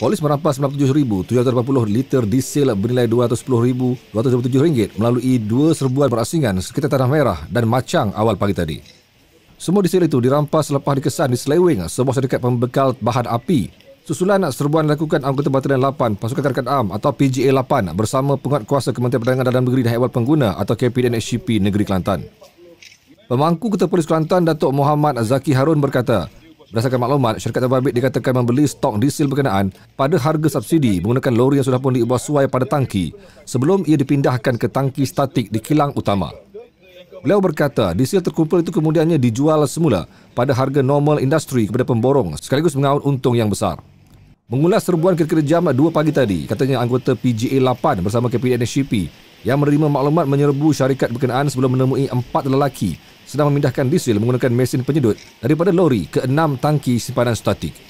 Polis merampas 97,780 liter diesel bernilai RM210,227 melalui dua serbuan berasingan sekitar Tanah Merah dan Macang awal pagi tadi. Semua diesel itu dirampas selepas dikesan di Slewing, sebuah syarikat pembekal bahan api. Susulan serbuan dilakukan anggota Batalion 8 Pasukan Kerakan Am atau PGA 8 bersama penguat kuasa Kementerian pertanian Dalam Negeri dan Haiwan Pengguna atau KPDN SCP Negeri Kelantan. Pemangku Ketua Polis Kelantan Datuk Muhammad Zaki Harun berkata, Berdasarkan maklumat, syarikat terbabit dikatakan membeli stok diesel berkenaan pada harga subsidi menggunakan lori yang sudah pun diubah suai pada tangki sebelum ia dipindahkan ke tangki statik di kilang utama. Beliau berkata, diesel terkumpul itu kemudiannya dijual semula pada harga normal industri kepada pemborong sekaligus mengaut untung yang besar. Mengulas serbuan kira-kira jam 2 pagi tadi, katanya anggota PGA 8 bersama KPNSCP yang menerima maklumat menyerbu syarikat berkenaan sebelum menemui empat lelaki sedang memindahkan diesel menggunakan mesin penyedut daripada lori ke enam tangki simpanan statik.